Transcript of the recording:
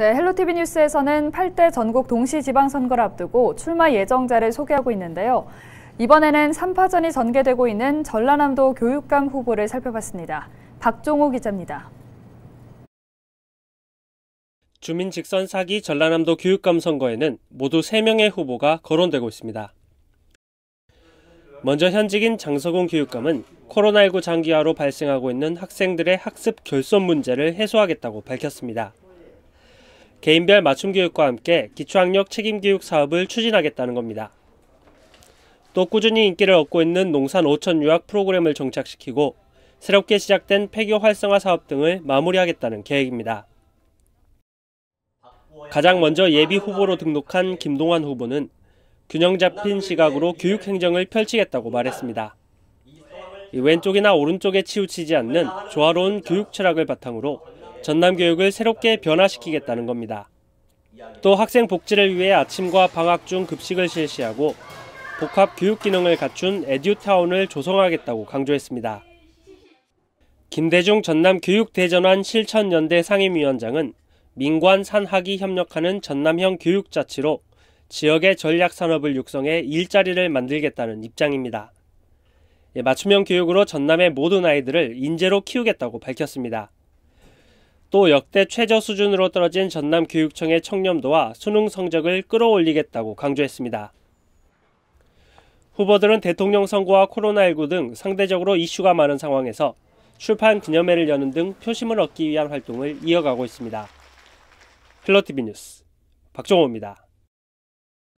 네, 헬로티비 뉴스에서는 8대 전국 동시 지방선거를 앞두고 출마 예정자를 소개하고 있는데요. 이번에는 3파전이 전개되고 있는 전라남도 교육감 후보를 살펴봤습니다. 박종호 기자입니다. 주민 직선 사기 전라남도 교육감 선거에는 모두 3명의 후보가 거론되고 있습니다. 먼저 현직인 장서공 교육감은 코로나19 장기화로 발생하고 있는 학생들의 학습 결손 문제를 해소하겠다고 밝혔습니다. 개인별 맞춤 교육과 함께 기초학력 책임 교육 사업을 추진하겠다는 겁니다. 또 꾸준히 인기를 얻고 있는 농산 5천 유학 프로그램을 정착시키고 새롭게 시작된 폐교 활성화 사업 등을 마무리하겠다는 계획입니다. 가장 먼저 예비 후보로 등록한 김동환 후보는 균형 잡힌 시각으로 교육 행정을 펼치겠다고 말했습니다. 왼쪽이나 오른쪽에 치우치지 않는 조화로운 교육 철학을 바탕으로 전남 교육을 새롭게 변화시키겠다는 겁니다. 또 학생 복지를 위해 아침과 방학 중 급식을 실시하고 복합 교육 기능을 갖춘 에듀타운을 조성하겠다고 강조했습니다. 김대중 전남 교육대전환 실천연대 상임위원장은 민관 산학이 협력하는 전남형 교육자치로 지역의 전략산업을 육성해 일자리를 만들겠다는 입장입니다. 예, 맞춤형 교육으로 전남의 모든 아이들을 인재로 키우겠다고 밝혔습니다. 또 역대 최저 수준으로 떨어진 전남 교육청의 청렴도와 수능 성적을 끌어올리겠다고 강조했습니다. 후보들은 대통령 선거와 코로나19 등 상대적으로 이슈가 많은 상황에서 출판 기념회를 여는 등 표심을 얻기 위한 활동을 이어가고 있습니다. 클로티비 뉴스 박종호입니다.